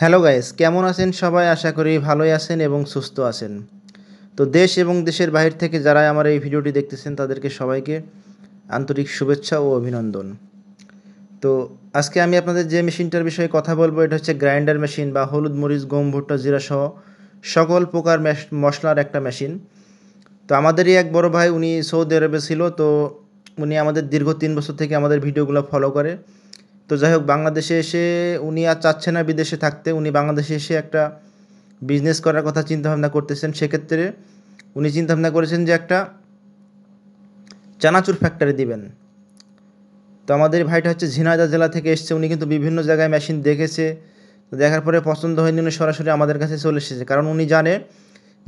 hello guys কেমন আছেন সবাই আশা করি ভালোই আছেন এবং সুস্থ আছেন তো দেশ এবং দেশের বাহির থেকে যারা আমার এই ভিডিওটি দেখতেছেন তাদেরকে সবাইকে আন্তরিক শুভেচ্ছা ও অভিনন্দন তো আজকে আমি আপনাদের যে মেশিনটার বিষয়ে কথা বলবো এটা হচ্ছে গ্রাইন্ডার মেশিন বা হলুদ মরিচ গম ভুট্টা জিরা সহ সকল প্রকার মশলার একটা মেশিন তো আমাদেরই এক বড় ভাই উনি সৌদি আরবে ছিল তো উনি আমাদের দীর্ঘ তিন বছর থেকে আমাদের ভিডিওগুলো ফলো করে তো যাই হোক বাংলাদেশে এসে উনি আর চাচ্ছে না বিদেশে থাকতে উনি বাংলাদেশে এসে একটা বিজনেস করার কথা চিন্তাভাবনা করতেছেন সেক্ষেত্রে উনি চিন্তাভাবনা করেছেন যে একটা চানাচুর ফ্যাক্টরি দিবেন তো আমাদের ভাইটা হচ্ছে ঝিনাইদা জেলা থেকে এসছে উনি কিন্তু বিভিন্ন জায়গায় মেশিন দেখেছে তো দেখার পরে পছন্দ হয়নি উনি সরাসরি আমাদের কাছে চলে এসেছে কারণ উনি জানে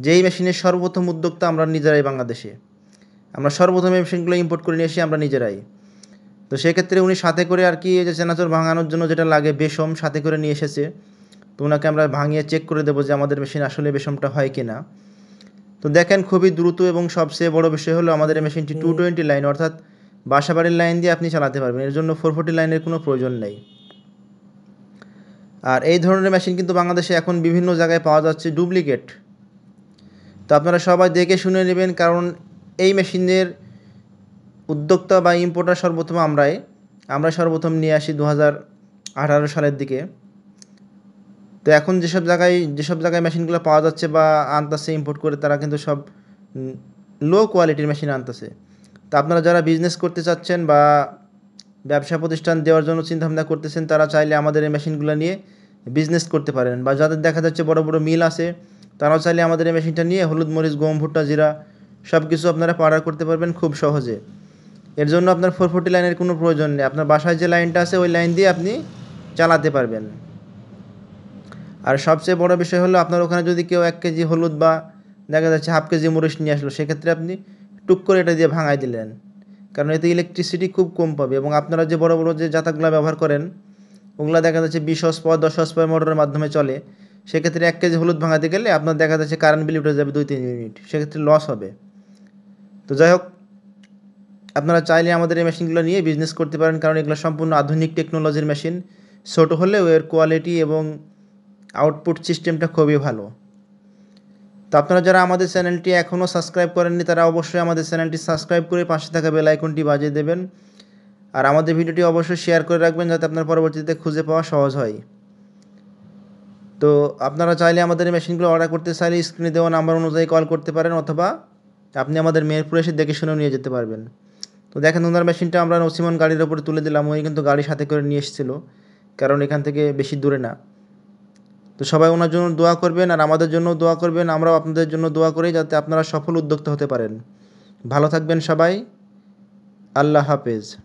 যে এই মেশিনের সর্বপ্রথম উদ্যোক্তা আমরা নিজেরাই বাংলাদেশে আমরা সর্বপ্রথম মেশিনগুলো ইম্পোর্ট করে নিয়ে এসে আমরা নিজেরাই তো সেক্ষেত্রে উনি সাথে করে আর কি যে চেনাচোর ভাঙানোর জন্য যেটা লাগে বেসম সাথে করে নিয়ে এসেছে তো ওনাকে আমরা ভাঙিয়ে চেক করে দেবো যে আমাদের মেশিন আসলে বেশমটা হয় কি না তো দেখেন খুবই দ্রুত এবং সবচেয়ে বড় বিষয় হলো আমাদের এই মেশিনটি টু টোয়েন্টি লাইন অর্থাৎ বাসাবাড়ির লাইন দিয়ে আপনি চালাতে পারবেন এর জন্য ফোর ফোর্টি লাইনের কোনো প্রয়োজন নেই আর এই ধরনের মেশিন কিন্তু বাংলাদেশে এখন বিভিন্ন জায়গায় পাওয়া যাচ্ছে ডুপ্লিকেট তো আপনারা সবাই দেখে শুনে নেবেন কারণ এই মেশিনের উদ্যোক্তা বা ইম্পোর্টার সর্বপ্রথম আমরাই আমরা সর্বপ্রথম নিয়ে আসি দু হাজার আঠারো সালের দিকে তো এখন যেসব জায়গায় যেসব জায়গায় মেশিনগুলো পাওয়া যাচ্ছে বা আনতাছে ইম্পোর্ট করে তারা কিন্তু সব লো কোয়ালিটির মেশিন আনতেছে তা আপনারা যারা বিজনেস করতে চাচ্ছেন বা ব্যবসা প্রতিষ্ঠান দেওয়ার জন্য চিন্তাভাবনা করতেছেন তারা চাইলে আমাদের এই মেশিনগুলো নিয়ে বিজনেস করতে পারেন বা যাদের দেখা যাচ্ছে বড় বড় মিল আছে তারাও চাইলে আমাদের এই মেশিনটা নিয়ে হলুদ মরিচ গম ভুট্টা জিরা সব কিছু আপনারা পাড়া করতে পারবেন খুব সহজে এর জন্য আপনার ফোর ফোরটি লাইনের কোনো প্রয়োজন নেই আপনার বাসায় যে লাইনটা আছে ওই লাইন দিয়ে আপনি চালাতে পারবেন আর সবচেয়ে বড় বিষয় হলো আপনার ওখানে যদি কেউ এক কেজি হলুদ বা দেখা যাচ্ছে হাফ কেজি মরিচ নিয়ে আসলো সেক্ষেত্রে আপনি টুক করে এটা দিয়ে ভাঙাই দিলেন কারণ এতে ইলেকট্রিসিটি খুব কম পাবে এবং আপনারা যে বড় বড় যে জাতাগুলো ব্যবহার করেন ওগুলো দেখা যাচ্ছে বিশ হস্প দশ হস্প মোটরের মাধ্যমে চলে সেক্ষেত্রে এক কেজি হলুদ ভাঙাতে গেলে আপনার দেখা যাচ্ছে কারেন্ট বিল উঠে যাবে দুই তিন ইউনিট সেক্ষেত্রে লস হবে তো যাই হোক আপনারা চাইলে আমাদের এই মেশিনগুলো নিয়ে বিজনেস করতে পারেন কারণ এগুলো সম্পূর্ণ আধুনিক টেকনোলজির মেশিন ছোট হলেও এর কোয়ালিটি এবং আউটপুট সিস্টেমটা খুবই ভালো তো আপনারা যারা আমাদের চ্যানেলটি এখনও সাবস্ক্রাইব করেননি তারা অবশ্যই আমাদের চ্যানেলটি সাবস্ক্রাইব করে পাশে থাকা বেলাইকনটি আইকনটি বাজিয়ে দেবেন আর আমাদের ভিডিওটি অবশ্যই শেয়ার করে রাখবেন যাতে আপনার পরবর্তীতে খুঁজে পাওয়া সহজ হয় তো আপনারা চাইলে আমাদের এই মেশিনগুলো অর্ডার করতে চাইলে স্ক্রিনে দেওয়া নাম্বার অনুযায়ী কল করতে পারেন অথবা আপনি আমাদের মেহেরপুরে এসে দেখে শুনেও নিয়ে যেতে পারবেন তো দেখেন ওনার মেশিনটা আমরা নসিমন গাড়ির ওপরে তুলে দিলাম ওই কিন্তু গাড়ি সাথে করে নিয়ে এসেছিল কারণ এখান থেকে বেশি দূরে না তো সবাই ওনার জন্য দোয়া করবেন আর আমাদের জন্য দোয়া করবেন আমরাও আপনাদের জন্য দোয়া করি যাতে আপনারা সফল উদ্যোক্তা হতে পারেন ভালো থাকবেন সবাই আল্লাহ হাফেজ